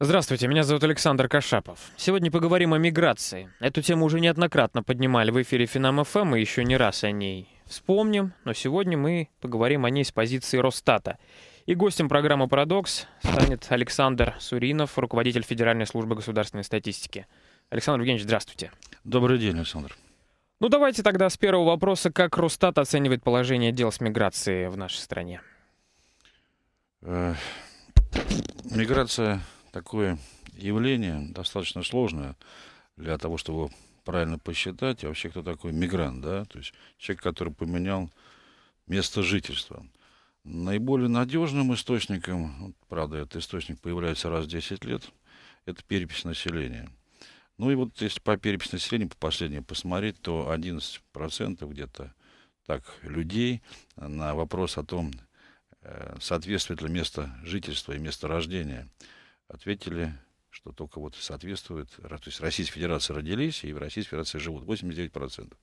Здравствуйте, меня зовут Александр Кашапов. Сегодня поговорим о миграции. Эту тему уже неоднократно поднимали в эфире Финам ФМ и еще не раз о ней вспомним, но сегодня мы поговорим о ней с позиции Росстата. И гостем программы «Парадокс» станет Александр Суринов, руководитель Федеральной службы государственной статистики. Александр Евгеньевич, здравствуйте. Добрый день, Александр. Ну давайте тогда с первого вопроса, как Росстат оценивает положение дел с миграцией в нашей стране? Э, миграция такое явление достаточно сложное для того, чтобы правильно посчитать, и вообще кто такой мигрант, да, то есть человек, который поменял место жительства. Наиболее надежным источником, правда, этот источник появляется раз в 10 лет, это перепись населения. Ну и вот если по переписи населения, по последней посмотреть, то 11% где-то так людей на вопрос о том, э, соответствует ли место жительства и место рождения – ответили, что только вот соответствует, то есть Российская федерации родились и в Российской Федерации живут, 89%.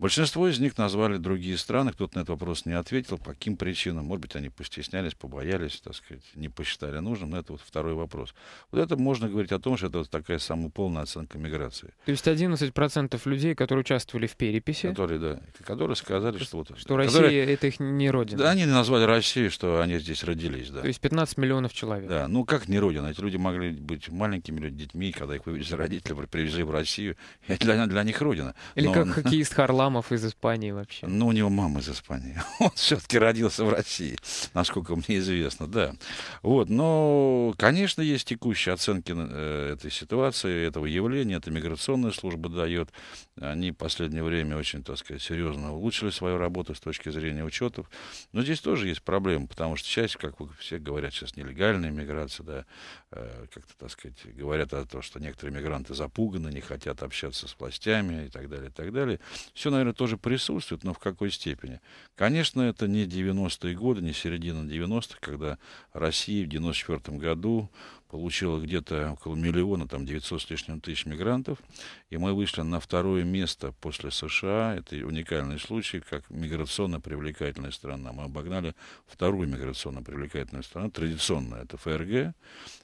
Большинство из них назвали другие страны, кто-то на этот вопрос не ответил, по каким причинам. Может быть, они постеснялись, побоялись, так сказать, не посчитали нужным, но это вот второй вопрос. Вот это можно говорить о том, что это вот такая самая полная оценка миграции. То есть 11% людей, которые участвовали в переписи. Которые, да, которые сказали, что... Вот, что которые, Россия — это их не родина. Да, они назвали Россию, что они здесь родились, да. То есть 15 миллионов человек. Да, ну как не родина? Эти люди могли быть маленькими людьми, детьми, когда их вывезли родители, привезли в Россию. Это для, для них родина. Или но... как хоккеист Харлам Хамов из Испании вообще. Ну, у него мама из Испании. Он все-таки родился в России, насколько мне известно, да. Вот, но, конечно, есть текущие оценки э, этой ситуации, этого явления. Это миграционная служба дает. Они в последнее время очень, так сказать, серьезно улучшили свою работу с точки зрения учетов. Но здесь тоже есть проблемы, потому что часть, как все говорят сейчас, нелегальная миграция, да, э, как-то, так сказать, говорят о том, что некоторые мигранты запуганы, не хотят общаться с властями и так далее, и так далее. Все, наверное, тоже присутствует, но в какой степени. Конечно, это не 90-е годы, не середина 90-х, когда Россия в 94 году получила где-то около миллиона, там 900 с лишним тысяч мигрантов. И мы вышли на второе место после США. Это уникальный случай, как миграционно привлекательная страна. Мы обогнали вторую миграционно привлекательную страну, традиционную, это ФРГ.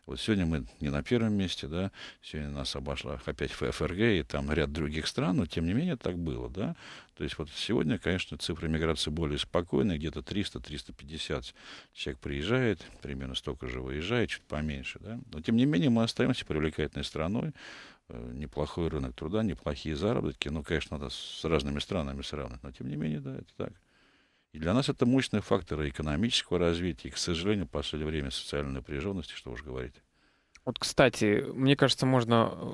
Вот сегодня мы не на первом месте, да, сегодня нас обошла опять ФРГ и там ряд других стран, но тем не менее так было, да. То есть вот сегодня, конечно, цифры миграции более спокойные, где-то 300-350 человек приезжает, примерно столько же выезжает, чуть поменьше. Да? Но тем не менее мы остаемся привлекательной страной, э, неплохой рынок труда, неплохие заработки. Ну, конечно, надо с разными странами сравнивать, но тем не менее, да, это так. И для нас это мощные факторы экономического развития и, к сожалению, в последнее время социальной напряженности, что уж говорить. Вот, кстати, мне кажется, можно э,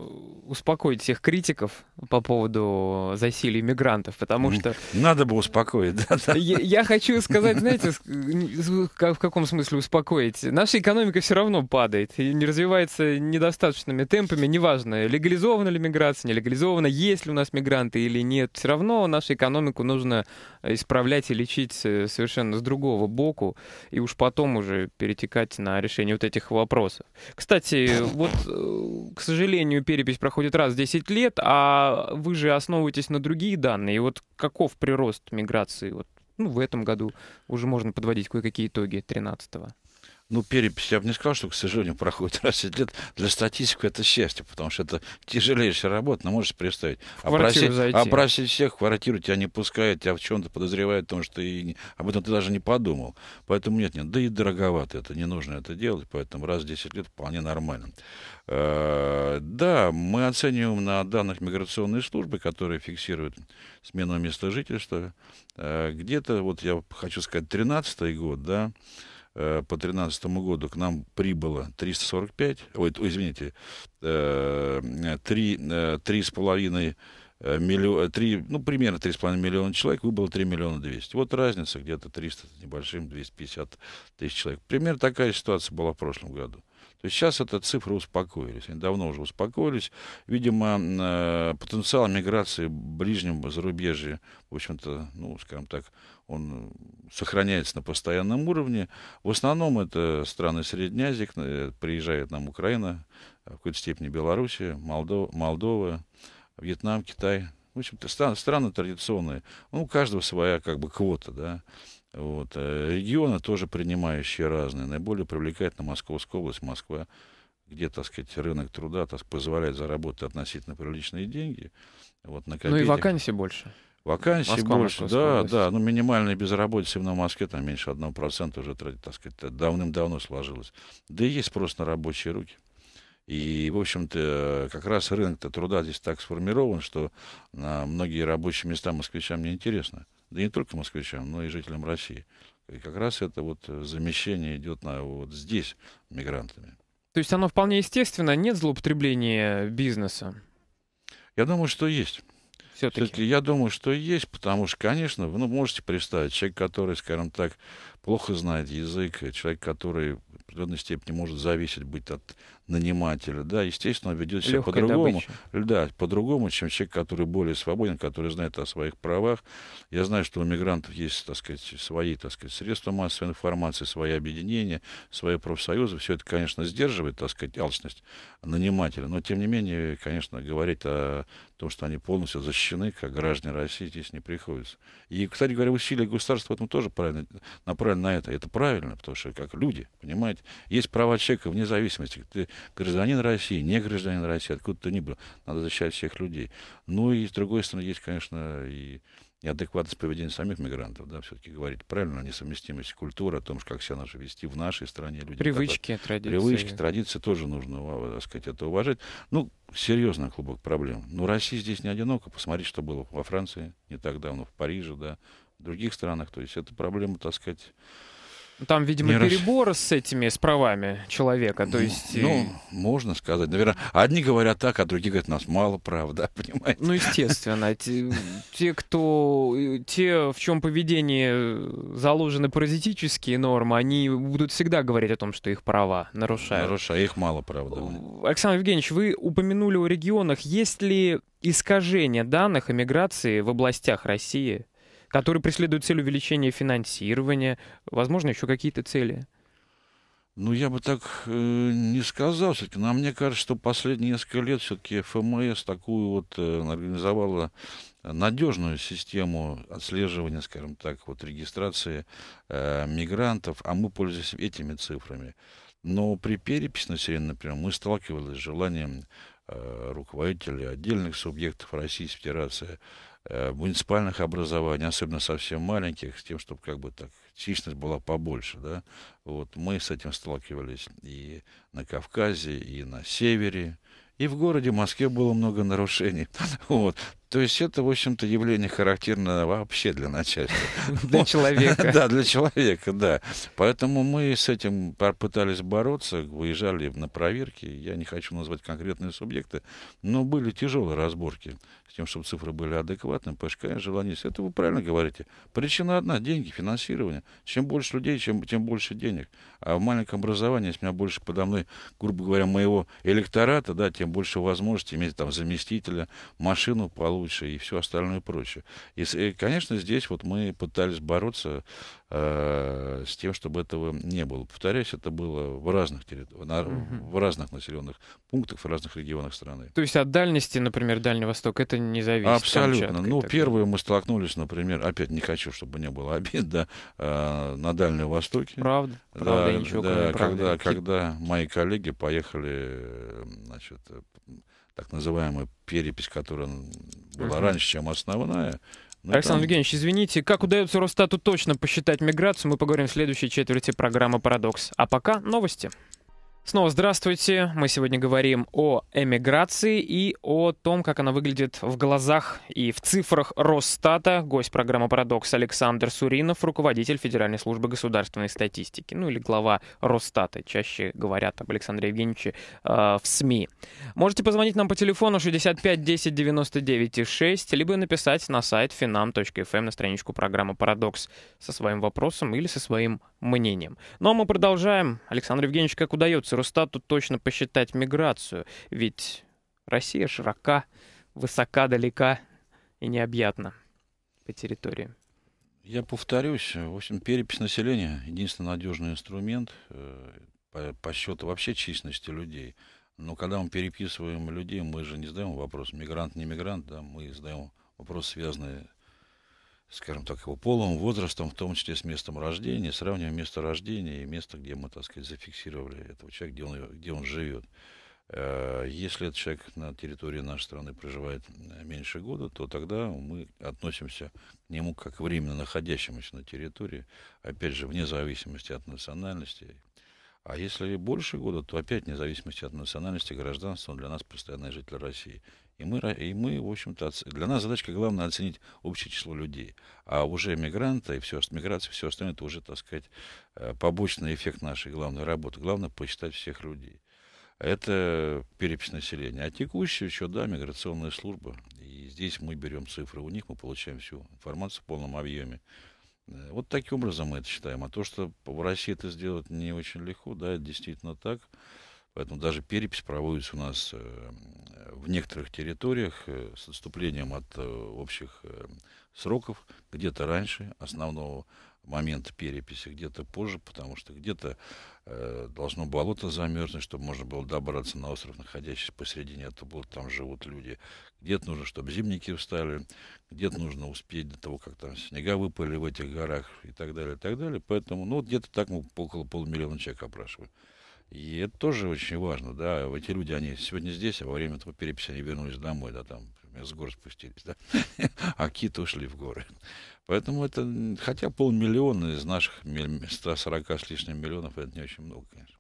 успокоить всех критиков по поводу засилия мигрантов, потому что... Надо бы успокоить, да. Я, хочу сказать, знаете, в каком смысле успокоить? Наша экономика все равно падает и не развивается недостаточными темпами, неважно, легализована ли миграция, не легализована, есть ли у нас мигранты или нет, все равно нашу экономику нужно исправлять и лечить э, совершенно с другого боку, и уж потом уже перетекать на решение вот этих вопросов. Кстати, Слушайте, вот, э, к сожалению, перепись проходит раз в 10 лет, а вы же основываетесь на другие данные. И вот каков прирост миграции вот, ну, в этом году? Уже можно подводить кое-какие итоги 13-го ну, перепись, я бы не сказал, что, к сожалению, проходит раз в 10 лет. Для статистики это счастье, потому что это тяжелейшая работа, но можешь представить. Обросить, обросить всех квартиру, тебя не пускают, тебя в чем-то подозревают, потому что ты не, об этом ты даже не подумал. Поэтому нет, нет, да и дороговато это, не нужно это делать, поэтому раз в 10 лет вполне нормально. Э, да, мы оцениваем на данных миграционной службы, которые фиксируют смену места жительства. Э, где-то, вот я хочу сказать, 13 год, да, Э, по 2013 году к нам прибыло 345, ой, извините, 3, 3,5 миллион, 3, ну, примерно 3,5 миллиона человек, выбыло 3 миллиона 200. Вот разница где-то 300 с небольшим, 250 тысяч человек. Примерно такая ситуация была в прошлом году. То есть сейчас эта цифра успокоились. Они давно уже успокоились. Видимо, э, потенциал миграции в ближнем зарубежье, в общем-то, ну, скажем так, он э, сохраняется на постоянном уровне. В основном это страны Средней Азии, э, приезжает нам Украина, э, в какой-то степени Белоруссия, Молдова, Молдова Вьетнам, Китай. В общем-то, страны, страны традиционные. Ну, у каждого своя как бы квота, да. Вот. Регионы тоже принимающие разные. Наиболее привлекательна Московская область, Москва, где, так сказать, рынок труда так, позволяет заработать относительно приличные деньги. Вот, на ну и вакансий больше. Вакансий Москва, больше, Москва, да, да. Ну, минимальная безработица на Москве, там меньше одного процента уже, так сказать, давным-давно сложилось. Да и есть просто на рабочие руки. И, в общем-то, как раз рынок-то труда здесь так сформирован, что а, многие рабочие места москвичам не интересны. Да не только москвичам, но и жителям России. И как раз это вот замещение идет на, вот здесь мигрантами. То есть оно вполне естественно, нет злоупотребления бизнеса? Я думаю, что есть все-таки? Все-таки я думаю, что есть, потому что, конечно, вы ну, можете представить, человек, который, скажем так, плохо знает язык, человек, который в определенной степени может зависеть быть от нанимателя, да, естественно, ведет себя по-другому. Да, по-другому, чем человек, который более свободен, который знает о своих правах. Я знаю, что у мигрантов есть, так сказать, свои, так сказать, средства массовой информации, свои объединения, свои профсоюзы. Все это, конечно, сдерживает, так сказать, алчность нанимателя. Но, тем не менее, конечно, говорить о том, что они полностью защищены, как граждане России, здесь не приходится. И, кстати говоря, усилия государства в этом тоже правильно, направлены на это. Это правильно, потому что как люди, понимаете, есть права человека вне зависимости. Ты гражданин России, не гражданин России, откуда то ни было. Надо защищать всех людей. Ну и, с другой стороны, есть, конечно, и неадекватность поведения самих мигрантов, да, все-таки говорить правильно, несовместимость несовместимости культуры, о том, как себя наши вести в нашей стране. Люди привычки, когда... традиции. Привычки, традиции тоже нужно, а, так сказать, это уважать. Ну, серьезно клубок проблем. Но ну, Россия здесь не одинока. Посмотрите, что было во Франции не так давно, в Париже, да, в других странах. То есть это проблема, так сказать, там, видимо, не перебор рас... с этими, с правами человека, то ну, есть... Ну, можно сказать. Наверное, одни говорят так, а другие говорят, нас мало прав, да, понимаете? Ну, естественно. Те, те кто... Э, те, в чем поведение э, заложены паразитические нормы, они будут всегда говорить о том, что их права нарушают. Нарушают, а их мало прав, да. Александр Евгеньевич, вы упомянули о регионах. Есть ли искажение данных о миграции в областях России? который преследует цель увеличения финансирования, возможно, еще какие-то цели? Ну, я бы так э, не сказал все-таки, но мне кажется, что последние несколько лет все-таки ФМС такую вот э, организовала надежную систему отслеживания, скажем так, вот регистрации э, мигрантов, а мы пользуемся этими цифрами. Но при переписи населения, например, мы сталкивались с желанием э, руководителей отдельных субъектов Российской Федерации Э, муниципальных образований, особенно совсем маленьких, с тем, чтобы как бы так численность была побольше, да. Вот мы с этим сталкивались и на Кавказе, и на севере, и в городе Москве было много нарушений. Вот. То есть это, в общем-то, явление характерно вообще для начальства. Для человека. Да, для человека, да. Поэтому мы с этим пытались бороться, выезжали на проверки. Я не хочу назвать конкретные субъекты, но были тяжелые разборки с тем, чтобы цифры были адекватными. ПШК, желание. Это вы правильно говорите. Причина одна – деньги, финансирование. Чем больше людей, чем, тем больше денег. А в маленьком образовании, если у меня больше подо мной, грубо говоря, моего электората, да, тем больше возможности иметь там заместителя, машину, получить научи и все остальное проще. И, и конечно, здесь вот мы пытались бороться э, с тем, чтобы этого не было. Повторяюсь, это было в разных территориях, на, угу. в разных населенных пунктах, в разных регионах страны. То есть от дальности, например, Дальний Восток, это не зависит? Абсолютно. Камчатка, ну, первые мы столкнулись, например, опять не хочу, чтобы не было обид, да, э, на Дальнем Востоке. Правда, правда, да, ничего, да, когда, правды. когда мои коллеги поехали, э, значит, э, так называемая перепись, которая была uh раньше, чем основная. Ну, Александр там... Евгеньевич, извините, как удается Росстату точно посчитать миграцию, мы поговорим в следующей четверти программы «Парадокс». А пока новости. Снова здравствуйте. Мы сегодня говорим о эмиграции и о том, как она выглядит в глазах и в цифрах Росстата. Гость программы «Парадокс» Александр Суринов, руководитель Федеральной службы государственной статистики, ну или глава Росстата. Чаще говорят об Александре Евгеньевиче э, в СМИ. Можете позвонить нам по телефону 65 10 99 6, либо написать на сайт finam.fm эм на страничку программы «Парадокс» со своим вопросом или со своим мнением. Ну а мы продолжаем. Александр Евгеньевич, как удается есть Росстату точно посчитать миграцию, ведь Россия широка, высока, далека и необъятна по территории. Я повторюсь, в общем, перепись населения — единственный надежный инструмент э, по, по счету вообще численности людей. Но когда мы переписываем людей, мы же не задаем вопрос, мигрант, не мигрант, да, мы задаем вопрос, связанный скажем так, его полом, возрастом, в том числе с местом рождения, сравниваем место рождения и место, где мы, так сказать, зафиксировали этого человека, где он, где он живет. Э, если этот человек на территории нашей страны проживает э, меньше года, то тогда мы относимся к нему как временно находящемуся на территории, опять же, вне зависимости от национальности. А если больше года, то опять вне зависимости от национальности, гражданства, он для нас постоянный житель России. И мы, и мы в общем-то, для нас задачка главная оценить общее число людей. А уже мигранта и все, миграция, все остальное, это уже, так сказать, э, побочный эффект нашей главной работы. Главное посчитать всех людей. Это перепись населения. А текущая еще, да, миграционная служба. И здесь мы берем цифры у них, мы получаем всю информацию в полном объеме. Э, вот таким образом мы это считаем. А то, что в России это сделать не очень легко, да, это действительно так. Поэтому даже перепись проводится у нас э, в некоторых территориях э, с отступлением от э, общих сроков, где-то раньше основного момента переписи, где-то позже, потому что где-то должно болото замерзнуть, чтобы можно было добраться на остров, находящийся посередине этого а болота, там живут люди. Где-то нужно, чтобы зимники встали, где-то нужно успеть до того, как там снега выпали в этих горах и так далее, и так далее. Поэтому, ну, где-то так мы около полумиллиона человек опрашиваем. И это тоже очень важно, да. Эти люди, они сегодня здесь, а во время этого переписи они вернулись домой, да, там, с гор спустились, да. А киты ушли в горы. Поэтому это, хотя полмиллиона из наших 140 с лишним миллионов, это не очень много, конечно.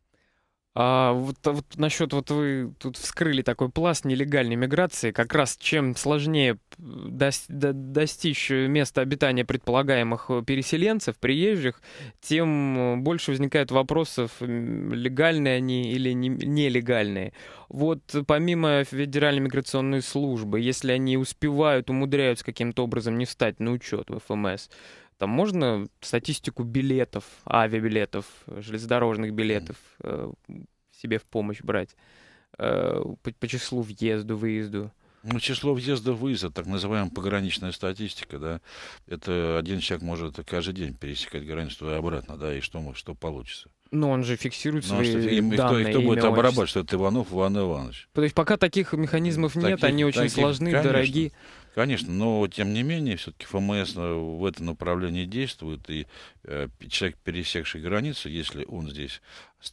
А вот, а вот насчет, вот вы тут вскрыли такой пласт нелегальной миграции, как раз чем сложнее дос, до, достичь места обитания предполагаемых э, переселенцев, приезжих, тем больше возникает вопросов, легальные они или не, нелегальные. Вот помимо Федеральной миграционной службы, если они успевают, умудряются каким-то образом не встать на учет в ФМС, там можно статистику билетов, авиабилетов, железнодорожных билетов э, себе в помощь брать э, по, по числу въезду, выезду. Ну, число въезда-выезда, так называемая пограничная статистика, да, это один человек может каждый день пересекать границу туда и обратно, да, и что, что получится. Но он же фиксирует Но ну, а свои он, и, данные. И кто, и кто будет обрабатывать, что это Иванов Иван Иванович. То есть пока таких механизмов таких, нет, они очень таких, сложны, конечно. дороги. Конечно, но тем не менее, все-таки ФМС э, в этом направлении действует, и э, человек, пересекший границу, если он здесь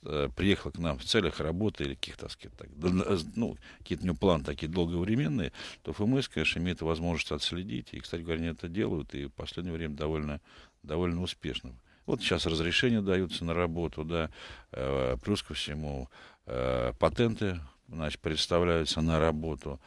э, приехал к нам в целях работы или каких-то, так э, ну, какие-то у него планы такие долговременные, то ФМС, конечно, имеет возможность отследить, и, кстати говоря, они это делают, и в последнее время довольно, довольно успешно. Вот сейчас разрешения даются на работу, да, э, плюс ко всему э, патенты значит, представляются на работу.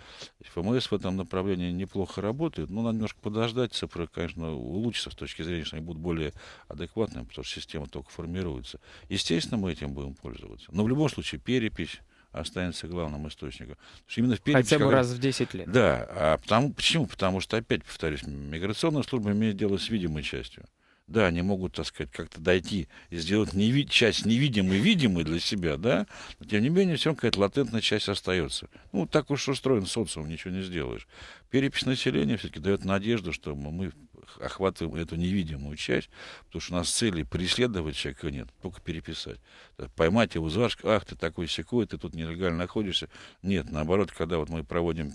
ФМС в этом направлении неплохо работает, но надо немножко подождать, цифры, конечно, улучшатся с точки зрения, что они будут более адекватными, потому что система только формируется. Естественно, мы этим будем пользоваться. Но в любом случае перепись останется главным источником. Именно в перепись, Хотя бы раз в 10 лет. Да. А потому, почему? Потому что, опять повторюсь, миграционная служба имеет дело с видимой частью да, они могут, так сказать, как-то дойти и сделать неви- часть невидимой видимой для себя, да, но тем не менее все какая-то латентная часть остается. Ну, так уж устроен социум, ничего не сделаешь. Перепись населения все-таки дает надежду, что мы охватываем эту невидимую часть, потому что у нас цели преследовать человека нет, только переписать. Поймать его за ах, ты такой секой, ты тут нелегально находишься. Нет, наоборот, когда вот мы проводим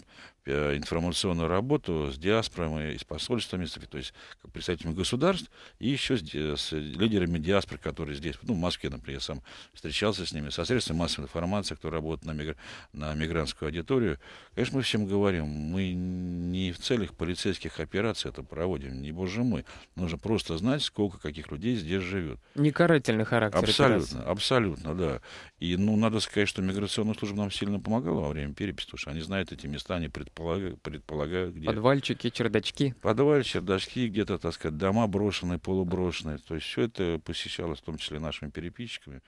информационную работу с диаспорами и с посольствами, то есть представителями государств, и еще с, с лидерами диаспор, которые здесь, ну, в Москве, например, я сам встречался с ними, со средствами массовой информации, кто работает на, мигр... на мигрантскую аудиторию. Конечно, мы всем говорим, мы не в целях полицейских операций это проводим, не боже мой. Нужно просто знать, сколько каких людей здесь живет. Не карательный характер. Абсолютно, операции. абсолютно, да. И, ну, надо сказать, что миграционная служба нам сильно помогала во время переписи, потому что они знают эти места, они пред предполагаю, предполагаю где... Подвальчики, чердачки. Подваль, чердачки, где-то, так сказать, дома брошенные, полуброшенные. То есть все это посещалось, в том числе нашими переписчиками.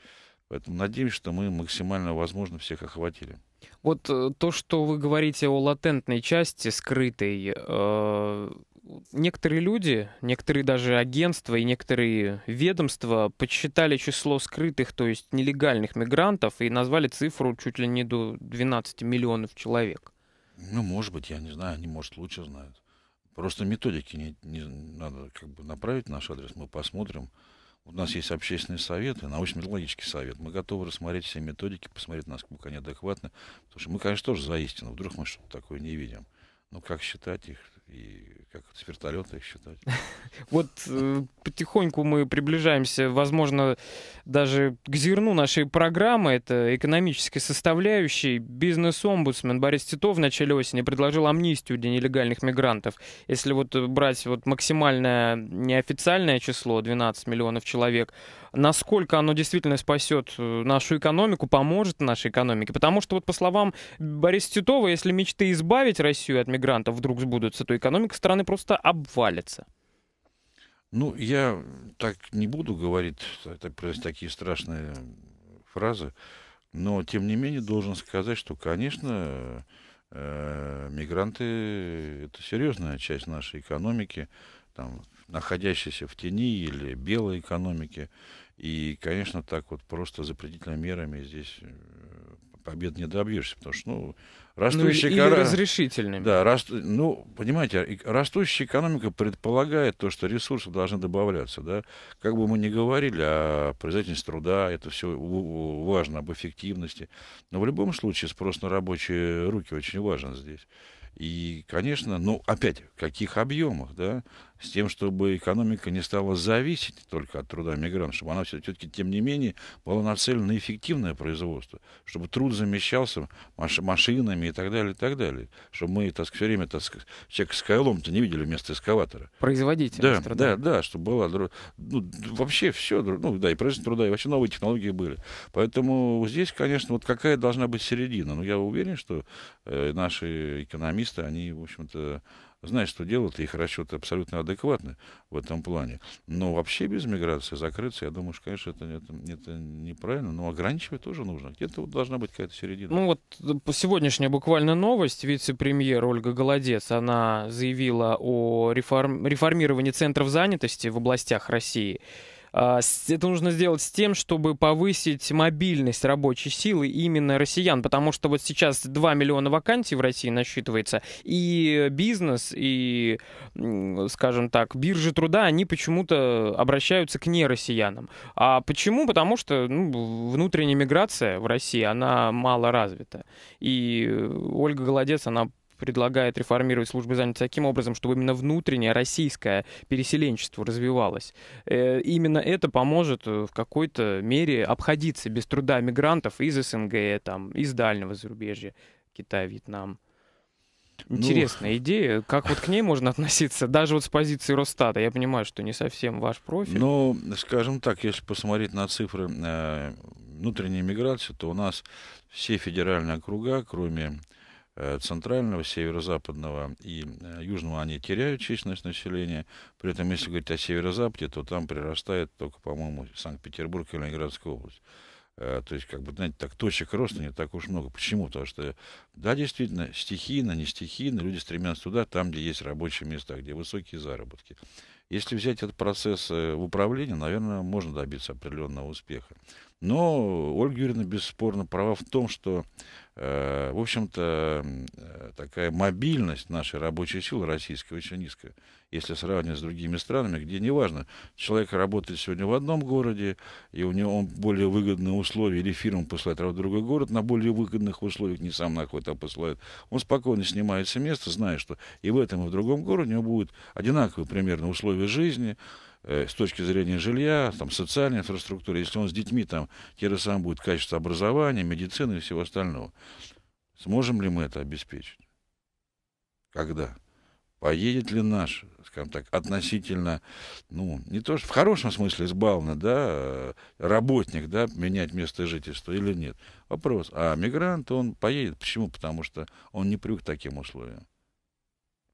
Поэтому надеемся, что мы максимально возможно всех охватили. Вот э, то, что вы говорите о латентной части, скрытой, э, некоторые люди, некоторые даже агентства и некоторые ведомства подсчитали число скрытых, то есть нелегальных мигрантов, и назвали цифру чуть ли не до 12 миллионов человек. Ну, может быть, я не знаю, они, может, лучше знают. Просто методики не, не надо как бы направить наш адрес, мы посмотрим. У нас есть общественный совет и научно-методологический совет. Мы готовы рассмотреть все методики, посмотреть, насколько они адекватны. Потому что мы, конечно, тоже за истину. Вдруг мы что-то такое не видим. Ну, как считать их? и как с вертолета их считать. Вот э, потихоньку мы приближаемся, возможно, даже к зерну нашей программы. Это экономической составляющей. Бизнес-омбудсмен Борис Титов в начале осени предложил амнистию для нелегальных мигрантов. Если вот э, брать вот максимальное неофициальное число, 12 миллионов человек, насколько оно действительно спасет э, нашу экономику, поможет нашей экономике? Потому что вот по словам Бориса Титова, если мечты избавить Россию от мигрантов вдруг сбудутся, то экономика страны просто обвалится. Ну, я так не буду говорить это, такие страшные фразы, но, тем не менее, должен сказать, что, конечно, э, мигранты — это серьезная часть нашей экономики, там, находящейся в тени или белой экономики. И, конечно, так вот просто запретительными мерами здесь э, побед не добьешься, потому что, ну, ну, растущая ну, или кора... разрешительными. Да, раст... ну, понимаете, растущая экономика предполагает то, что ресурсы должны добавляться, да. Как бы мы ни говорили о производительности труда, это все важно, об эффективности. Но в любом случае спрос на рабочие руки очень важен здесь. И, конечно, ну, опять, в каких объемах, да? с тем, чтобы экономика не стала зависеть только от труда мигрантов, чтобы она все-таки, тем не менее, была нацелена на эффективное производство, чтобы труд замещался маш машинами и так далее, и так далее. Чтобы мы так, все время так, человек с кайлом-то не видели вместо эскаватора. Производитель да, труда. Да, да, чтобы было... Ну, вообще все, ну да, и производство труда, и вообще новые технологии были. Поэтому здесь, конечно, вот какая должна быть середина. Но ну, я уверен, что э, наши экономисты, они, в общем-то, знать, что делать, и их расчеты абсолютно адекватны в этом плане. Но вообще без миграции закрыться, я думаю, что, конечно, это, это, это неправильно, но ограничивать тоже нужно. Где-то вот должна быть какая-то середина. Ну вот э, сегодняшняя буквально новость. Вице-премьер Ольга Голодец, она заявила о реформ... реформировании центров занятости в областях России. А, это нужно сделать с тем, чтобы повысить мобильность рабочей силы именно россиян, потому что вот сейчас 2 миллиона вакансий в России насчитывается, и бизнес, и, скажем так, биржи труда, они почему-то обращаются к нероссиянам. А почему? Потому что ну, внутренняя миграция в России, она мало развита. И Ольга Голодец, она предлагает реформировать службы занятости таким образом, чтобы именно внутреннее российское переселенчество развивалось. Э, именно это поможет э, в какой-то мере обходиться без труда мигрантов из СНГ, там, из дальнего зарубежья, Китая, Вьетнам. Ну, Интересная ну... идея. Как вот к ней можно относиться? Даже вот с позиции Росстата. Я понимаю, что не совсем ваш профиль. Ну, скажем так, если посмотреть на цифры э, внутренней миграции, то у нас все федеральные округа, кроме Э, центрального, северо-западного и э, южного они теряют численность населения. При этом, если говорить о северо-западе, то там прирастает только, по-моему, Санкт-Петербург и Ленинградская область. Э, то есть, как бы, знаете, так точек роста не так уж много. Почему? Потому что, да, действительно, стихийно, не стихийно, люди стремятся туда, там, где есть рабочие места, где высокие заработки. Если взять этот процесс в управлении, наверное, можно добиться определенного успеха. Но Ольга Юрьевна бесспорно права в том, что Э, в общем-то, э, такая мобильность нашей рабочей силы российской очень низкая, если сравнивать с другими странами, где неважно, человек работает сегодня в одном городе, и у него он более выгодные условия, или фирма посылает в другой город на более выгодных условиях, не сам находит, а посылает. Он спокойно снимается место, зная, что и в этом, и в другом городе у него будут одинаковые примерно условия жизни, Э, с точки зрения жилья, там, социальной инфраструктуры, если он с детьми, там, те же самые будет качество образования, медицины и всего остального. Сможем ли мы это обеспечить? Когда? Поедет ли наш, скажем так, относительно, ну, не то что в хорошем смысле избавлено, да, э, работник, да, менять место жительства или нет? Вопрос. А мигрант, он поедет. Почему? Потому что он не привык к таким условиям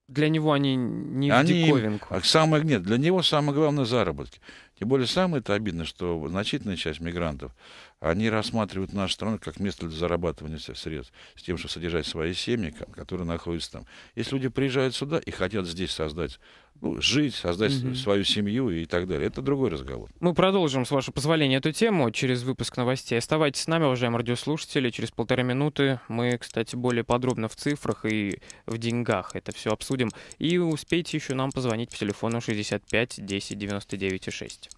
для него они не они, в диковинку. А самое, нет, для него самое главное заработки. Тем более самое это обидно, что значительная часть мигрантов они рассматривают нашу страну как место для зарабатывания средств, с тем, чтобы содержать свои семьи, которые находятся там. Если люди приезжают сюда и хотят здесь создать ну, жить, создать угу. свою семью и так далее. Это другой разговор. Мы продолжим, с вашего позволения, эту тему через выпуск новостей. Оставайтесь с нами, уважаемые радиослушатели. Через полторы минуты мы, кстати, более подробно в цифрах и в деньгах это все обсудим. И успейте еще нам позвонить по телефону 65 10 99 6.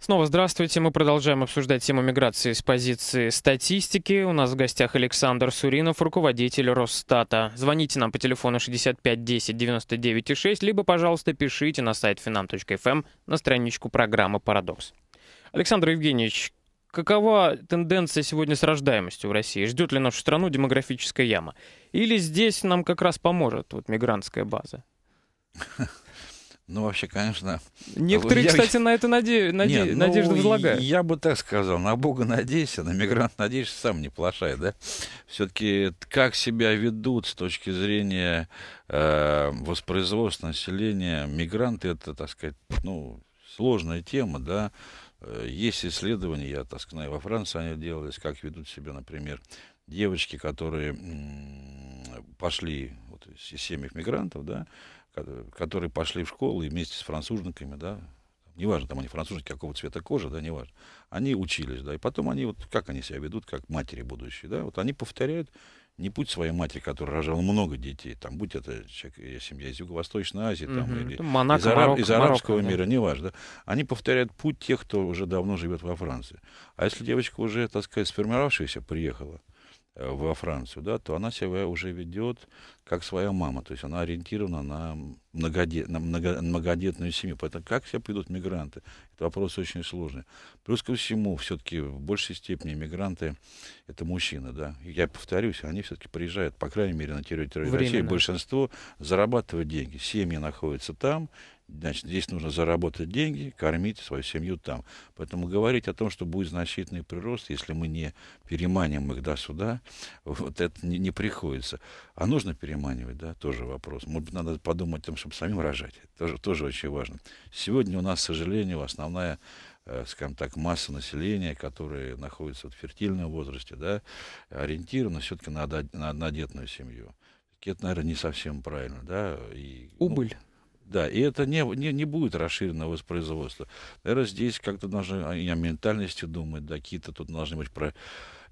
Снова здравствуйте. Мы продолжаем обсуждать тему миграции с позиции статистики. У нас в гостях Александр Суринов, руководитель Росстата. Звоните нам по телефону 65 10 99 6, либо, пожалуйста, пишите на сайт finam.fm эм на страничку программы «Парадокс». Александр Евгеньевич, какова тенденция сегодня с рождаемостью в России? Ждет ли нашу страну демографическая яма? Или здесь нам как раз поможет вот мигрантская база? Ну, вообще, конечно... Некоторые, я... кстати, на это наде... Наде... Нет, надежду ну, возлагают. Я бы так сказал, на Бога надейся, на мигрант надеешься, сам не плашай, да? Все-таки как себя ведут с точки зрения э, воспроизводства населения мигранты, это, так сказать, ну, сложная тема, да? Э, есть исследования, я так знаю, во Франции они делались, как ведут себя, например, девочки, которые пошли вот, из семьи мигрантов, да, которые пошли в школу и вместе с француженками, да, неважно, там они француженки какого цвета кожи, да, неважно, они учились, да, и потом они вот, как они себя ведут, как матери будущие, да, вот они повторяют не путь своей матери, которая рожала много детей, там, будь это человек, э, семья из Юго-Восточной Азии, там, угу. или Монако, из, араб, Марокко, из арабского Марокко, мира, да. неважно, да, они повторяют путь тех, кто уже давно живет во Франции. А если девочка уже, так сказать, сформировавшаяся приехала, во Францию, да, то она себя уже ведет как своя мама, то есть она ориентирована на, многоде, на много, многодетную семью. Поэтому как себя ведут мигранты, это вопрос очень сложный. Плюс ко всему, все-таки в большей степени мигранты — это мужчины, да. Я повторюсь, они все-таки приезжают, по крайней мере, на территорию Временно. России, большинство зарабатывают деньги. Семьи находятся там, Значит, здесь нужно заработать деньги, кормить свою семью там. Поэтому говорить о том, что будет значительный прирост, если мы не переманим их да, сюда, вот это не, не приходится. А нужно переманивать, да, тоже вопрос. Может надо подумать о том, чтобы самим рожать. тоже, тоже очень важно. Сегодня у нас, к сожалению, основная э, скажем так, масса населения, которые находятся в фертильном возрасте, да, ориентирована все-таки на, на однодетную семью. Это, наверное, не совсем правильно, да. И, ну, Убыль. Ну, да, и это не, не, не будет расширенного воспроизводства. Наверное, здесь как-то должны и о ментальности думать, да, какие-то тут должны быть про,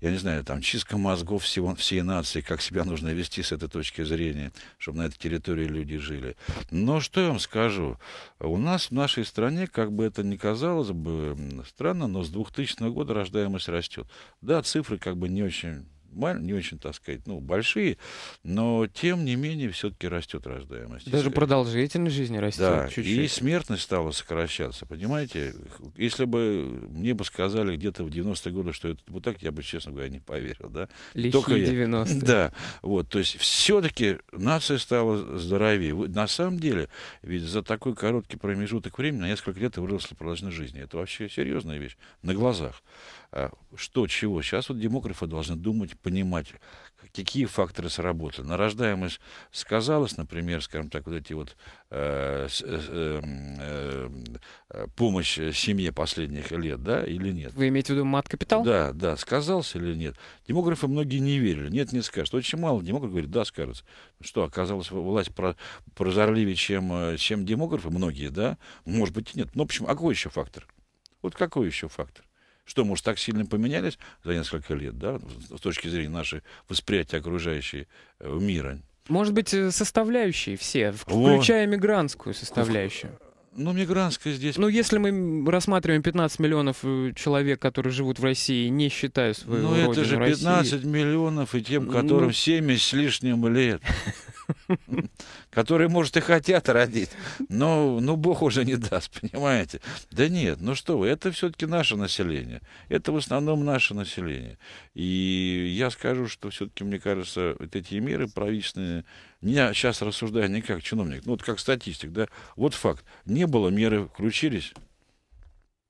я не знаю, там, чистка мозгов всего, всей нации, как себя нужно вести с этой точки зрения, чтобы на этой территории люди жили. Но что я вам скажу, у нас в нашей стране, как бы это ни казалось бы странно, но с 2000 года рождаемость растет. Да, цифры как бы не очень не очень, так сказать, ну, большие, но тем не менее все-таки растет рождаемость. Даже продолжительность жизни растет да, чуть-чуть. и смертность стала сокращаться, понимаете? Если бы мне бы сказали где-то в 90-е годы, что это вот так, я бы, честно говоря, не поверил, да? Лихие Только 90 я... Да, вот, то есть все-таки нация стала здоровее. На самом деле, ведь за такой короткий промежуток времени, на несколько лет выросла продолжительность жизни. Это вообще серьезная вещь, на глазах. Э, что, чего. Сейчас вот демографы должны думать, понимать, какие факторы сработали. На рождаемость сказалась, например, скажем так, вот эти вот э, э, эм, э, э, помощь э, семье последних лет, да, или нет? Вы имеете в виду мат-капитал? Да, да, сказался или нет. Демографы многие не верили. Нет, не скажут. Очень мало демографов говорит, да, скажется. Что, оказалось, власть про прозорливее, чем, чем демографы, многие, да? Может быть, и нет. Но ну, почему? А какой еще фактор? Вот какой еще фактор? Что, может, так сильно поменялись за несколько лет, да, с точки зрения нашей восприятия окружающей э, мира? Может быть, э, составляющие все, включая вот. мигрантскую составляющую. Э, ну, мигрантская здесь... Ну, если мы рассматриваем 15 миллионов человек, которые живут в России, не считая свою Ну, это же 15 России... миллионов и тем, которым ну... 70 с лишним лет. которые, может, и хотят родить, но, ну, Бог уже не даст, понимаете? Да нет, ну что вы, это все-таки наше население. Это в основном наше население. И я скажу, что все-таки, мне кажется, вот эти меры правительственные, не сейчас рассуждаю не как чиновник, ну, вот как статистик, да, вот факт. Не было меры, включились,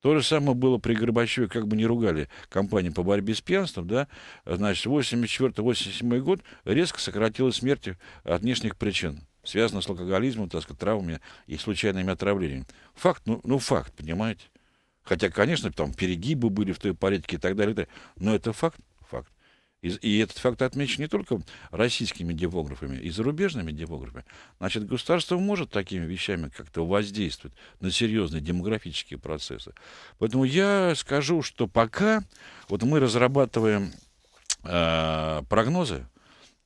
то же самое было при Горбачеве, как бы не ругали компанию по борьбе с пьянством, да, значит, 84-87 год резко сократилось смерти от внешних причин связанных с алкоголизмом, так сказать, травмами и случайными отравлениями. Факт, ну, ну факт, понимаете? Хотя, конечно, там перегибы были в той политике и так далее, и так далее. но это факт. И, и этот факт отмечен не только российскими демографами, и зарубежными демографами. Значит, государство может такими вещами как-то воздействовать на серьезные демографические процессы. Поэтому я скажу, что пока вот мы разрабатываем э, прогнозы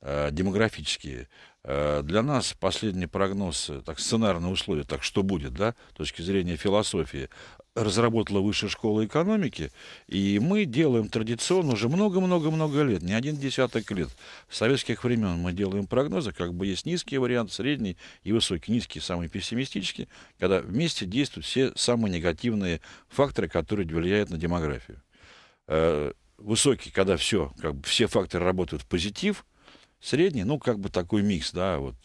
э, демографические, э, для нас последний прогноз, э, так, сценарные условия, так что будет, да, с точки зрения философии, разработала Высшая школа экономики, и мы делаем традиционно уже много-много-много лет, не один десяток лет. С советских времен мы делаем прогнозы, как бы есть низкий вариант, средний и высокий. Низкий самый пессимистический, когда вместе действуют все самые негативные факторы, которые влияют на демографию. Э, высокий, когда все, как бы все факторы работают в позитив, средний, ну, как бы такой микс, да, вот.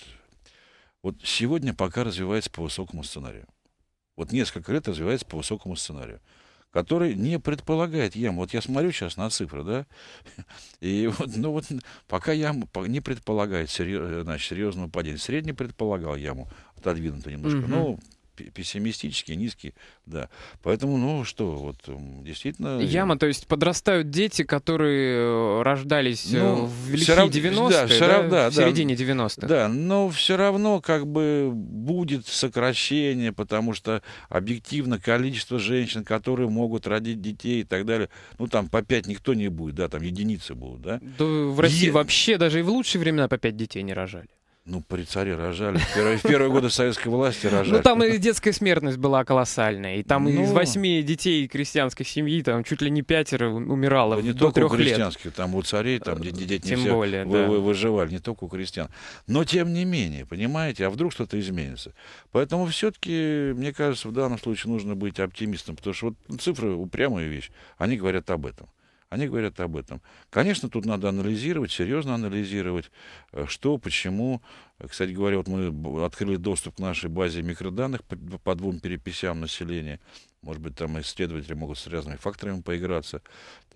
Вот сегодня пока развивается по высокому сценарию вот несколько лет развивается по высокому сценарию который не предполагает яму. Вот я смотрю сейчас на цифры, да, и вот, ну вот, пока яму не предполагает серьез, э, значит, серьезного падения. Средний предполагал яму, отодвинутую немножко, Mm -hmm. но пессимистически низкий, да. Поэтому, ну что, вот действительно... Яма, то есть подрастают дети, которые э, рождались э, ну, в великие рав... 90-е, да, да, рав... да, в середине 90-х. Да, но все равно как бы будет сокращение, потому что объективно количество женщин, которые могут родить детей и так далее, ну там по 5 никто не будет, да, там единицы будут, да. Да в России е... вообще даже и в лучшие времена по 5 детей не рожали. Ну, при царе рожали. В первые, в первые годы советской власти рожали. Ну, там и детская смертность была колоссальная. И там ну... из восьми детей крестьянской семьи, там чуть ли не пятеро умирало да не до трех лет. Не только у крестьянских, там у царей, там дети тем не все более, вы, да. вы, выживали, не только у крестьян. Но тем не менее, понимаете, а вдруг что-то изменится. Поэтому все-таки, мне кажется, в данном случае нужно быть оптимистом, потому что вот цифры упрямая вещь, они говорят об этом. Они говорят об этом. Конечно, тут надо анализировать, серьезно анализировать, э, что, почему, кстати говоря, вот мы открыли доступ к нашей базе микроданных по, по двум переписям населения. Может быть, там исследователи могут с разными факторами поиграться.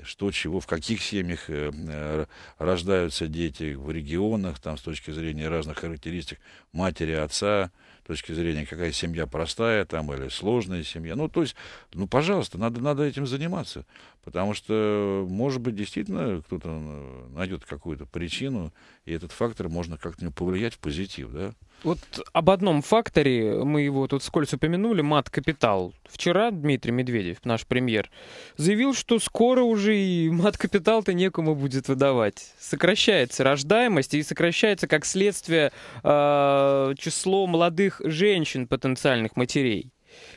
Что, чего, в каких семьях э, э рождаются дети в регионах, там с точки зрения разных характеристик матери, отца, с точки зрения, какая семья простая там или сложная семья. Ну, то есть, ну, пожалуйста, надо, надо этим заниматься. Потому что, может быть, действительно кто-то э, найдет какую-то причину, и этот фактор можно как-то повлиять в позитив, да? Вот об одном факторе, мы его тут скользь упомянули, мат капитал. Вчера Дмитрий Медведев, наш премьер, заявил, что скоро уже и мат капитал-то некому будет выдавать. Сокращается рождаемость и сокращается как следствие э, число молодых женщин потенциальных матерей.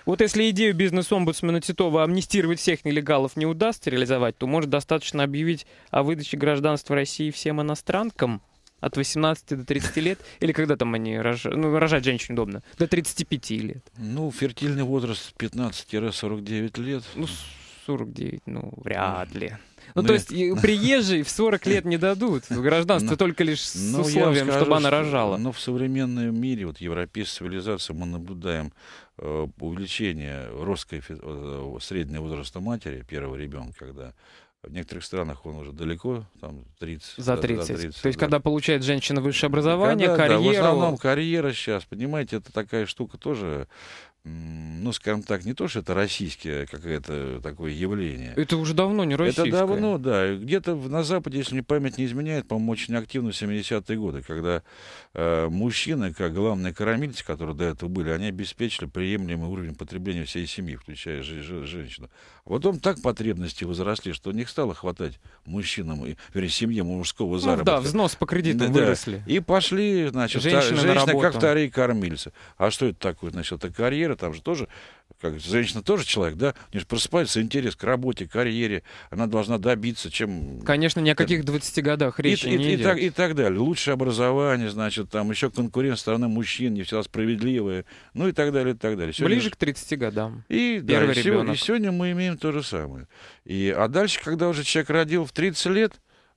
Вот если идею бизнес-омбудсмена Титова амнистировать всех нелегалов не удастся реализовать, то может достаточно объявить о выдаче гражданства России всем иностранкам – от 18 до 30 лет, или когда там они рожают, ну, рожать женщин удобно, до 35 лет. Ну, фертильный возраст 15-49 лет. Ну, 49, ну, вряд ну, ли. Ну, ну, то есть я... приезжие в 40 лет не дадут гражданство ну, только лишь с ну, условием, чтобы она рожала. но в современном мире, вот европейской цивилизации, мы наблюдаем э, увеличение роста э, среднего возраста матери, первого ребенка, когда в некоторых странах он уже далеко, там 30. За 30. За 30 То есть, да. когда получает женщина высшее образование, когда, карьеру... Да, в основном карьера сейчас, понимаете, это такая штука тоже ну, скажем так, не то, что это российское какое-то такое явление. Это уже давно не российское. Это давно, да. Где-то на Западе, если мне память не изменяет, по-моему, очень активно в 70-е годы, когда э, мужчины, как главные кормильцы, которые до этого были, они обеспечили приемлемый уровень потребления всей семьи, включая женщину. А потом так потребности возросли, что у них стало хватать мужчинам, и, вернее, семье мужского заработка. Ну, да, взнос по кредитам да, выросли. И пошли, значит, женщины та, женщина как вторые кормильцы. А что это такое? Значит, это карьера, говоря, там же тоже, как женщина тоже человек, да, у нее просыпается интерес к работе, карьере, она должна добиться, чем... Конечно, ни о каких 20 годах речи и, не и, идет. И так, и так далее. Лучшее образование, значит, там еще конкурент стороны мужчин, не всегда справедливые ну и так далее, и так далее. Сегодня... Ближе к 30 годам. И, Первый да, и, сегодня, и сегодня мы имеем то же самое. И, а дальше, когда уже человек родил в 30 лет,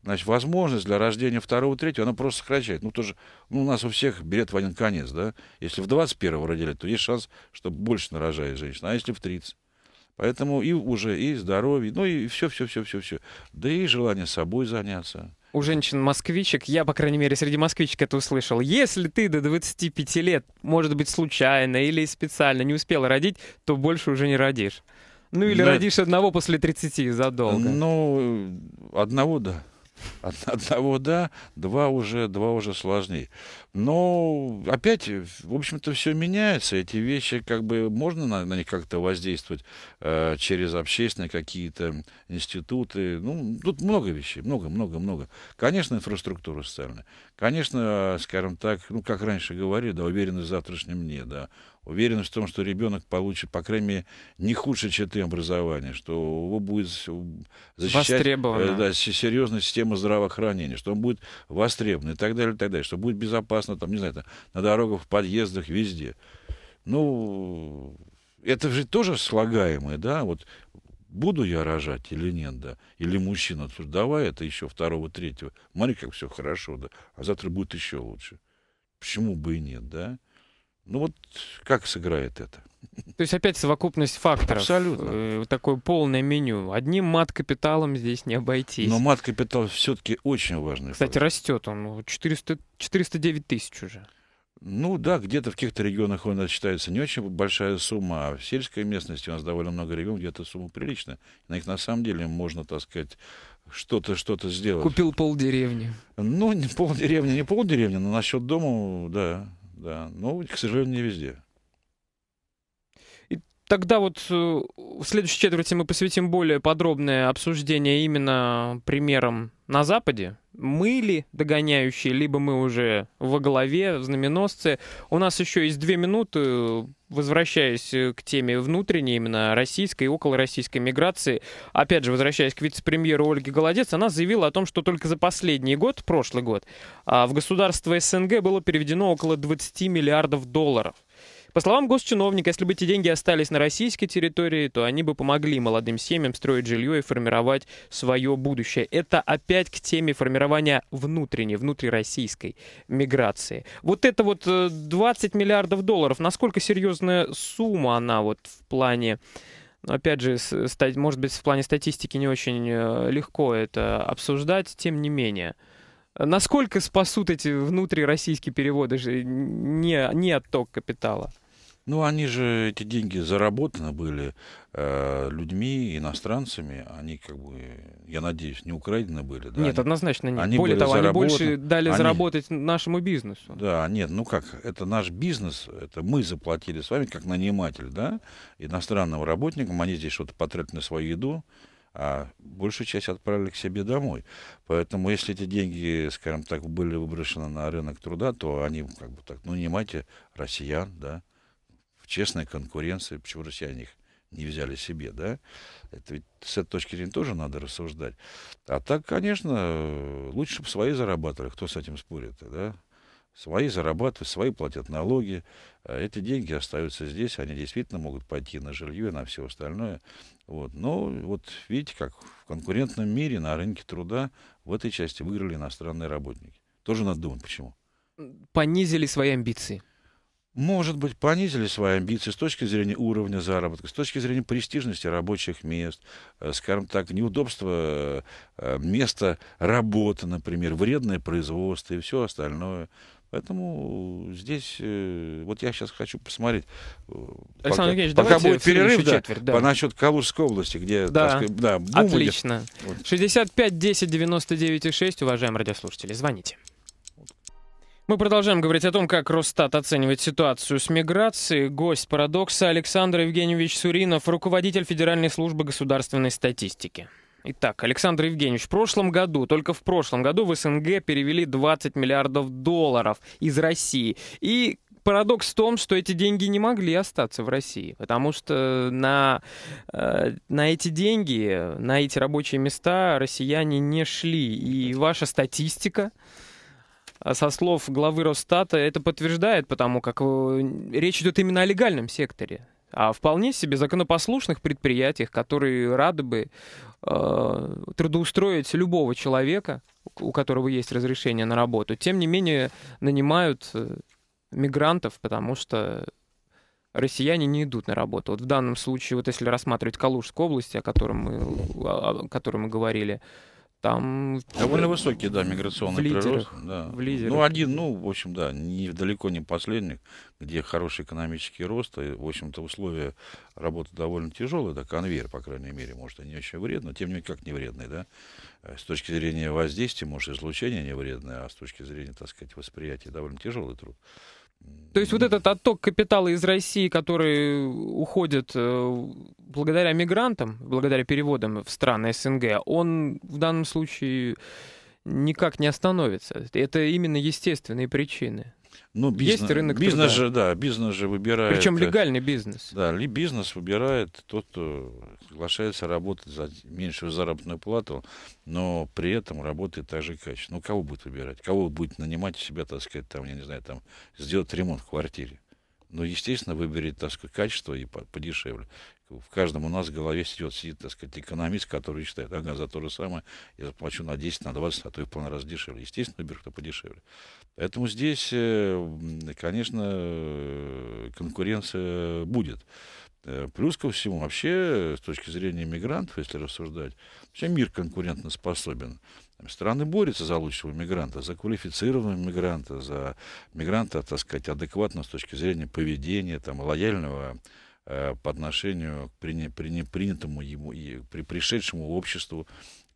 Значит, возможность для рождения второго, третьего, она просто сокращает. Ну, тоже, ну, у нас у всех билет в один конец, да? Если в 21-го родили, то есть шанс, что больше нарожает женщина. А если в 30? Поэтому и уже, и здоровье, ну и все-все-все-все-все. Да и желание собой заняться у женщин-москвичек, я, по крайней мере, среди москвичек это услышал, если ты до 25 лет, может быть, случайно или специально не успела родить, то больше уже не родишь. Ну или да. родишь одного после 30 задолго. Ну, одного, да. Одного да, два уже, два уже сложнее. Но опять, в общем-то, все меняется. Эти вещи, как бы, можно на, на них как-то воздействовать э, через общественные какие-то институты. Ну, тут много вещей, много, много, много. Конечно, инфраструктура социальная. Конечно, скажем так, ну, как раньше говорили, да, уверенность в завтрашнем дне, да уверенность в том, что ребенок получит, по крайней мере, не худшее ЧТ образование, что его будет защищать э, да, серьезная система здравоохранения, что он будет востребован и так далее, и так далее, что будет безопасно, там, не знаю, там, на дорогах, в подъездах, везде. Ну, это же тоже слагаемое, да, вот буду я рожать или нет, да, или мужчина, «Ну, слушай, давай это еще второго, третьего, смотри, как все хорошо, да, а завтра будет еще лучше. Почему бы и нет, да? Ну вот как сыграет это? То есть опять совокупность факторов. Абсолютно. Э, такое полное меню. Одним мат-капиталом здесь не обойтись. Но мат-капитал все-таки очень важный. Кстати, фактор. растет он. 400, 409 тысяч уже. Ну да, где-то в каких-то регионах у нас считается не очень большая сумма, а в сельской местности у нас довольно много регионов, где эта сумма приличная. На них на самом деле можно, так сказать, что-то что-то сделать. Купил полдеревни. Ну, не полдеревни, не полдеревни, но насчет дома, да да. Но, к сожалению, не везде. И тогда вот э, в следующей четверти мы посвятим более подробное обсуждение именно примерам на Западе мы ли догоняющие, либо мы уже во главе, в знаменосце. У нас еще есть две минуты, возвращаясь э, к теме внутренней, именно российской и российской миграции. Опять же, возвращаясь к вице-премьеру Ольге Голодец, она заявила о том, что только за последний год, прошлый год, а, в государство СНГ было переведено около 20 миллиардов долларов. По словам госчиновника, если бы эти деньги остались на российской территории, то они бы помогли молодым семьям строить жилье и формировать свое будущее. Это опять к теме формирования внутренней, внутрироссийской миграции. Вот это вот 20 э, миллиардов долларов, насколько серьезная сумма она вот в плане ну, опять же, может быть, в плане статистики не очень э, легко это обсуждать, тем не менее. Насколько спасут эти внутрироссийские переводы, же не, не отток капитала? Ну, они же, эти деньги заработаны были э, людьми, иностранцами. Они, как бы, я надеюсь, не украдены были. Да? Нет, они, однозначно нет. Они Более того, они больше дали они... заработать нашему бизнесу. Да, нет, ну как, это наш бизнес, это мы заплатили с вами как наниматель, да, иностранным работникам. Они здесь что-то потратили на свою еду, а большую часть отправили к себе домой. Поэтому, если эти деньги, скажем так, были выброшены на рынок труда, то они, как бы так, ну, нанимайте россиян, да, честной конкуренции, почему россияне их не взяли себе, да? Это ведь с этой точки зрения тоже надо рассуждать. А так, конечно, лучше бы свои зарабатывали, кто с этим спорит, да? Свои зарабатывают, свои платят налоги. А эти деньги остаются здесь, они действительно могут пойти на жилье на все остальное. Вот. Но вот видите, как в конкурентном мире на рынке труда в этой части выиграли иностранные работники. Тоже надо думать, почему. Понизили свои амбиции может быть, понизили свои амбиции с точки зрения уровня заработка, с точки зрения престижности рабочих мест, э, скажем так, неудобства э, э, места работы, например, вредное производство и все остальное. Поэтому здесь, вот я сейчас хочу посмотреть, Александр пока, пока будет перерыв да, четверть, да. по насчет Калужской области, где, да, сказать, да бум Отлично. Идет. 65 10 99 6, уважаемые радиослушатели, звоните. Мы продолжаем говорить о том, как Росстат оценивает ситуацию с миграцией. Гость парадокса Александр Евгеньевич Суринов, руководитель Федеральной службы государственной статистики. Итак, Александр Евгеньевич, в прошлом году, только в прошлом году в СНГ перевели 20 миллиардов долларов из России. И парадокс в том, что эти деньги не могли остаться в России, потому что на, э, на эти деньги, на эти рабочие места россияне не шли. И ваша статистика а со слов главы Росстата это подтверждает, потому как э, речь идет именно о легальном секторе, а вполне себе законопослушных предприятиях, которые рады бы э, трудоустроить любого человека, у которого есть разрешение на работу. Тем не менее, нанимают э, мигрантов, потому что россияне не идут на работу. Вот в данном случае, вот если рассматривать Калужскую область, о которой мы, о которой мы говорили, там довольно в... высокие, да, миграционные в прирост, да. В лидерах. Ну один, ну в общем, да, не далеко не последних, где хороший экономический рост, и, в общем-то условия работы довольно тяжелые, да, конвейер по крайней мере, может, они очень вредно, тем не менее как не вредный, да. Э, с точки зрения воздействия, может, излучение не вредное, а с точки зрения, так сказать, восприятия довольно тяжелый труд. То есть вот этот отток капитала из России, который уходит э, благодаря мигрантам, благодаря переводам в страны СНГ, он в данном случае никак не остановится. Это именно естественные причины. Ну, бизнес, Есть рынок бизнес труда. же, да, бизнес же выбирает. Причем э, легальный бизнес. Да, ли бизнес выбирает тот, кто соглашается работать за меньшую заработную плату, но при этом работает так же качественно. Ну, кого будет выбирать? Кого будет нанимать себя, так сказать, там, я не знаю, там, сделать ремонт в квартире? ну, естественно, выберет, так сказать, качество и подешевле. В каждом у нас в голове сидит, сидит, так сказать, экономист, который считает, ага, за то же самое я заплачу на 10, на 20, а то и в полный раз дешевле. Естественно, выберу, кто подешевле. Поэтому здесь, э, конечно, э, конкуренция будет. Э, плюс ко всему, вообще, с точки зрения мигрантов, если рассуждать, вообще мир конкурентно способен Страны борются за лучшего мигранта, за квалифицированного мигранта, за мигранта, так сказать, адекватного с точки зрения поведения, там, лояльного э, по отношению к принятому ему и при пришедшему обществу,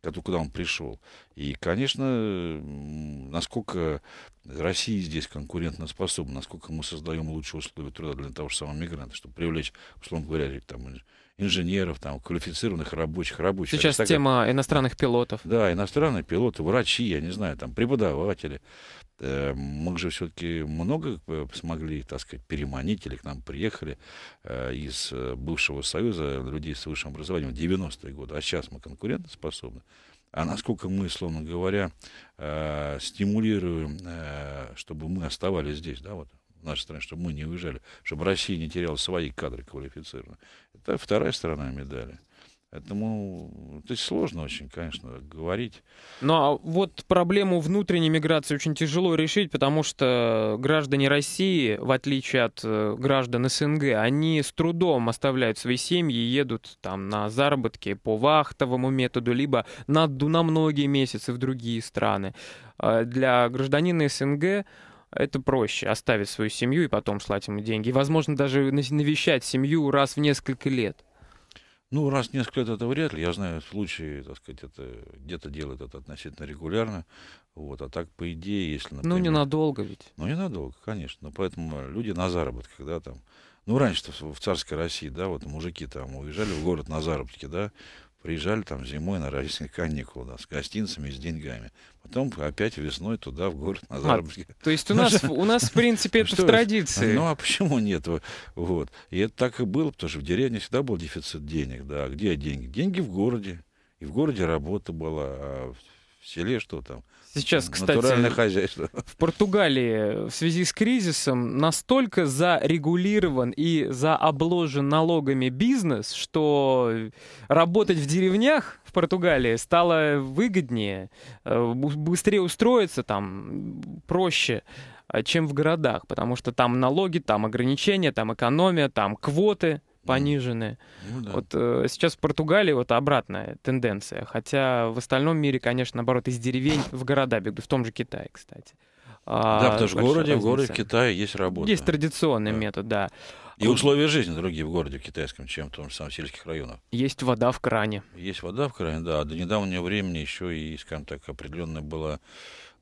куда он пришел. И, конечно, насколько Россия здесь конкурентно способна, насколько мы создаем лучшие условия труда для того же самого мигранта, чтобы привлечь, условно говоря, там, инженеров, там, квалифицированных рабочих, рабочих. Сейчас аристократов. тема иностранных пилотов. Да, иностранные пилоты, врачи, я не знаю, там, преподаватели. Э, мы же все-таки много смогли, так сказать, переманить, или к нам приехали э, из э, бывшего Союза людей с высшим образованием в 90-е годы. А сейчас мы конкурентоспособны а насколько мы, словно говоря, стимулируем, чтобы мы оставались здесь, да, вот нашей стране, чтобы мы не уезжали, чтобы Россия не теряла свои кадры квалифицированные. Это вторая сторона медали. Поэтому это сложно очень, конечно, говорить. Ну а вот проблему внутренней миграции очень тяжело решить, потому что граждане России, в отличие от э, граждан СНГ, они с трудом оставляют свои семьи едут там на заработки по вахтовому методу, либо на, на многие месяцы в другие страны. А для гражданина СНГ это проще, оставить свою семью и потом слать ему деньги. И, возможно, даже навещать семью раз в несколько лет. Ну, раз в несколько лет это вряд ли. Я знаю случаи, так сказать, это где-то делают это относительно регулярно. Вот. А так, по идее, если, ну, например... Ну, ненадолго ведь. Ну, ненадолго, конечно. Но поэтому люди на заработках, да, там... Ну, раньше в царской России, да, вот мужики там уезжали в город на заработки, да, Приезжали там зимой на различные каникулы, да, с гостинцами, с деньгами. Потом опять весной туда, в город, на а, заработки. А, то есть у нас, ну, у нас в принципе, это в традиции. Ну, а почему нет? Вот. И это так и было, потому что в деревне всегда был дефицит денег. Да. Где деньги? Деньги в городе. И в городе работа была, а в селе, что там. Сейчас, кстати, натуральное хозяйство. в Португалии в связи с кризисом настолько зарегулирован и заобложен налогами бизнес, что работать в деревнях в Португалии стало выгоднее, э, быстрее устроиться там, проще э, чем в городах, потому что там налоги, там ограничения, там экономия, там квоты пониженные. Ну, да. Вот э, сейчас в Португалии вот обратная тенденция, хотя в остальном мире, конечно, наоборот, из деревень в города бегут, в том же Китае, кстати. А, да, потому что в городе, разница. в городе в Китае есть работа. Есть традиционный да. метод, да. И условия жизни другие в городе в китайском, чем в том же самом сельских районах. Есть вода в кране. Есть вода в кране, да. До недавнего времени еще и, скажем так, определенная была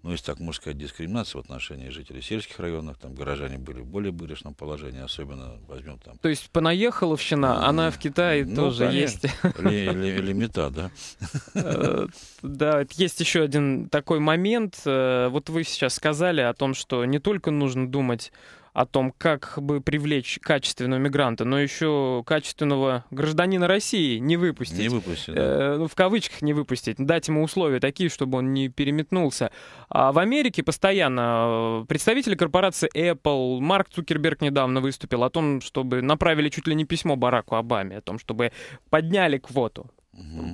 ну, если так можно сказать, дискриминации в отношении жителей сельских районов, там горожане были в более бырышном положении, особенно возьмем там... То есть понаехаловщина, mm-hmm. она в Китае ну, тоже конечно. есть. Ли, ли, лимита, да. Э, да, есть еще один такой момент. Э, вот вы сейчас сказали о том, что не только нужно думать о том, как бы привлечь качественного мигранта, но еще качественного гражданина России не выпустить. Не выпустить, да. э, ну, В кавычках не выпустить, дать ему условия такие, чтобы он не переметнулся. А в Америке постоянно э, представители корпорации Apple, Марк Цукерберг недавно выступил о том, чтобы направили чуть ли не письмо Бараку Обаме, о том, чтобы подняли квоту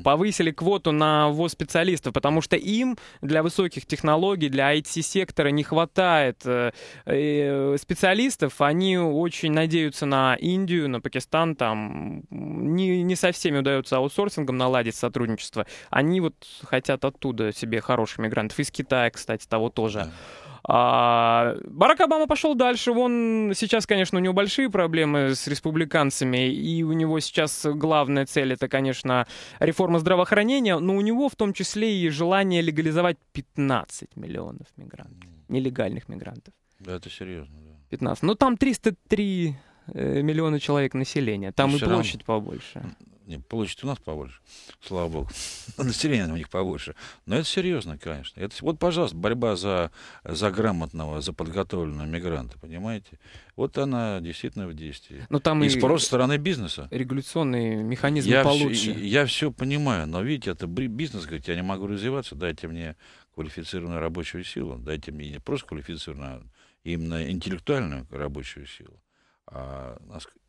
Повысили квоту на ввоз специалистов, потому что им для высоких технологий, для IT-сектора не хватает э, э, специалистов. Они очень надеются на Индию, на Пакистан. Там не, не со всеми удается аутсорсингом наладить сотрудничество. Они вот хотят оттуда себе хороших мигрантов. Из Китая, кстати, того тоже. Да. А, Барак Обама пошел дальше. Он сейчас, конечно, у него большие проблемы с республиканцами, и у него сейчас главная цель это, конечно, реформа здравоохранения, но у него в том числе и желание легализовать 15 миллионов мигрантов, нелегальных мигрантов. Да, это серьезно. Да. 15. Ну там 303 э, миллиона человек населения, там Все и площадь равно. побольше не Получит у нас побольше, слава богу. Население у них побольше. Но это серьезно, конечно. Это, вот, пожалуйста, борьба за, за грамотного, за подготовленного мигранта, понимаете? Вот она действительно в действии. Но ну, там и, и спрос со стороны бизнеса. Регуляционные механизмы я получше. Все, я все понимаю, но видите, это бизнес, говорит, я не могу развиваться, дайте мне квалифицированную рабочую силу, дайте мне не просто квалифицированную, а именно интеллектуальную рабочую силу, а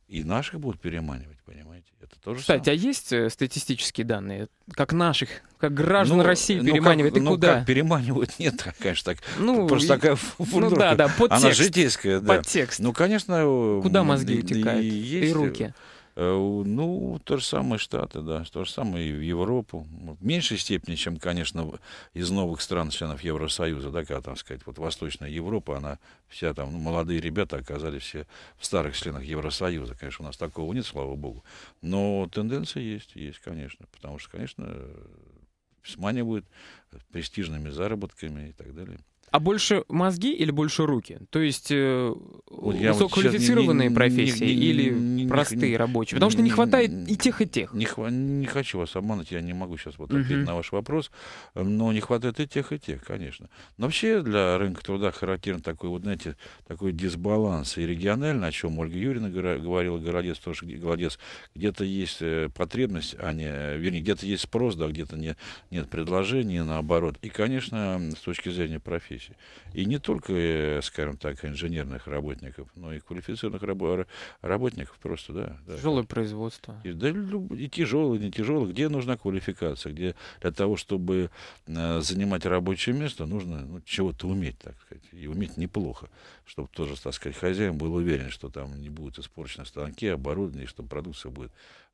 и наших будут переманивать, понимаете? Это тоже Кстати, самое. а есть э, статистические данные? Как наших, как граждан ну, России ну, как, и ну, куда? Как переманивают, нет, конечно, так. Ну, просто и... такая фурдурка. Ну да, да, подтекст. Она житейская, да. Подтекст. Ну, конечно. Куда мозги утекают? И, есть... и э, руки. Э, ну, то же самое Штаты, да, то же самое и в Европу. В меньшей степени, чем, конечно, из новых стран, членов Евросоюза, да, когда, там сказать, вот Восточная Европа, она вся там, ну, молодые ребята оказались все в старых членах Евросоюза. Конечно, у нас такого нет, слава богу. Но тенденция есть, есть, конечно. Потому что, конечно, э, сманивают престижными заработками и так далее. А больше мозги или больше руки? То есть э, Я высококвалифицированные вот профессии не, не, или не, простые не, рабочие? Потому что не хватает и тех, и тех. Не, не хочу вас обмануть, я не могу сейчас вот ответить uh на ваш вопрос, но не хватает и тех, и тех, конечно. Но вообще для рынка труда характерен такой, вот знаете, такой дисбаланс и региональный, о чем Ольга Юрьевна говорила, Городец тоже городец, где-то есть э, потребность, а не, вернее, где-то есть спрос, да, где-то не, нет предложения, наоборот. И, конечно, с точки зрения профессии профессий. И не только, э, скажем так, инженерных работников, но и квалифицированных рабо- работников просто, да. да. Тяжелое производство. И, да, и тяжелое, не тяжелое. Где нужна квалификация? Где для того, чтобы э, занимать рабочее место, нужно ну, чего-то уметь, так сказать. И уметь неплохо, чтобы тоже, так сказать, хозяин был уверен, что там не будут испорчены станки, оборудование, и что продукция будет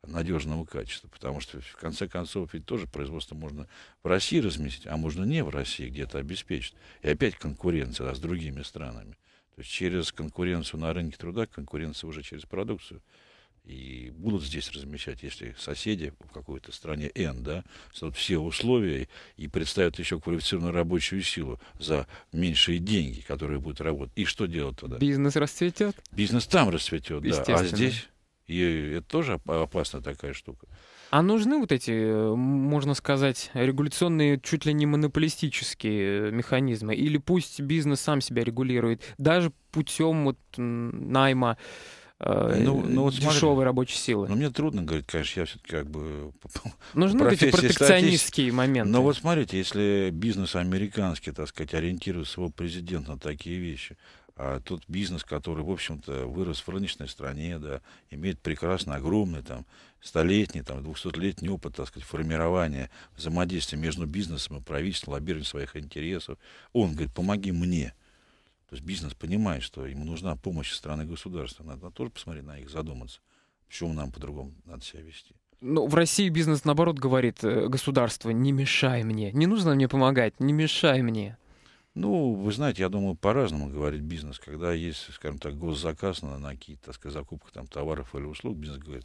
надежного качества, потому что в конце концов ведь тоже производство можно в России разместить, а можно не в России где-то обеспечить. И опять конкуренция да, с другими странами. То есть через конкуренцию на рынке труда, конкуренция уже через продукцию. И будут здесь размещать, если соседи в какой-то стране N, да, создадут все условия и представят еще квалифицированную рабочую силу за меньшие деньги, которые будут работать. И что делать тогда? Бизнес расцветет? Бизнес там расцветет, да. А здесь и это тоже опасна такая штука. А нужны вот эти, э, можно сказать, регуляционные, чуть ли не монополистические э, механизмы? Или пусть бизнес сам себя регулирует, даже путем вот найма э, ну, ну, вот дешевой смотри, рабочей силы? Ну, мне трудно говорить, конечно, я все-таки как бы... Нужны эти протекционистские статист... моменты. Но вот смотрите, если бизнес американский, так сказать, ориентирует своего президента на такие вещи, а, тот бизнес, который, в общем-то, вырос в рыночной стране, да, имеет прекрасно огромный там столетний, там, двухсотлетний опыт, так сказать, формирования взаимодействия между бизнесом и правительством, лоббирования своих интересов. Он говорит, помоги мне. То есть бизнес понимает, что ему нужна помощь страны и государства. Надо тоже посмотреть на их, задуматься, почему нам по-другому надо себя вести. Ну, в России бизнес, наоборот, говорит, «Э, государство, не мешай мне, не нужно мне помогать, не мешай мне. Ну, вы знаете, я думаю, по-разному говорит бизнес. Когда есть, скажем так, госзаказ на, на какие-то, так сказать, закупку там, товаров или услуг, бизнес говорит,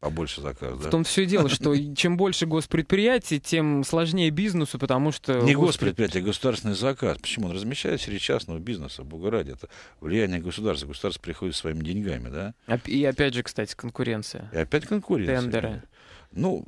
побольше заказ, да? В том все и дело, что чем больше госпредприятий, тем сложнее бизнесу, потому что... Не госпредприятие, а государственный заказ. Почему? Он размещает среди частного бизнеса, бога ради. Это влияние государства. Государство приходит своими деньгами, да? И опять же, кстати, конкуренция. И опять конкуренция. Тендеры. Ну,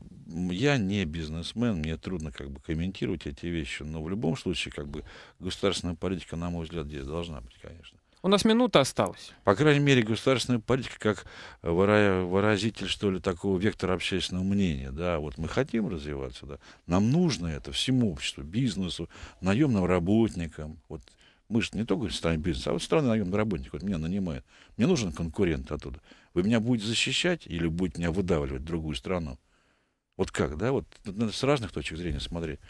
я не бизнесмен, мне трудно как бы комментировать эти вещи, но в любом случае, как бы, государственная политика, на мой взгляд, здесь должна быть, конечно. У нас минута осталась. По крайней мере, государственная политика как выразитель, что ли, такого вектора общественного мнения. Да, вот мы хотим развиваться, да. Нам нужно это всему обществу, бизнесу, наемным работникам. Вот мы же не только страны бизнеса, а вот страны наемный работник, вот меня нанимает. Мне нужен конкурент оттуда. Вы меня будете защищать или будете меня выдавливать в другую страну? Вот как, да? Вот надо с разных точек зрения смотреть.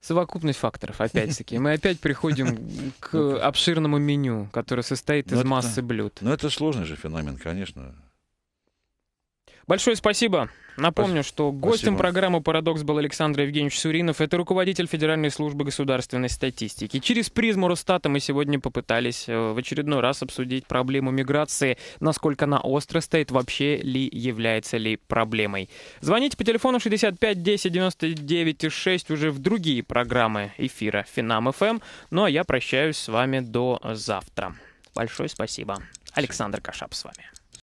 Совокупность факторов, опять-таки. Мы опять приходим к ну, обширному меню, которое состоит ну, из массы блюд. Ну, это сложный же феномен, конечно. Большое спасибо. Напомню, что гостем Спасибо. программы «Парадокс» был Александр Евгеньевич Суринов. Это руководитель Федеральной службы государственной статистики. Через призму Росстата мы сегодня попытались э, в очередной раз обсудить проблему миграции, насколько она остро стоит, вообще ли является ли проблемой. Звоните по телефону 65 10 99 6 уже в другие программы эфира «Финам-ФМ». Ну а я прощаюсь с вами до завтра. Большое спасибо. Александр Кашап с вами.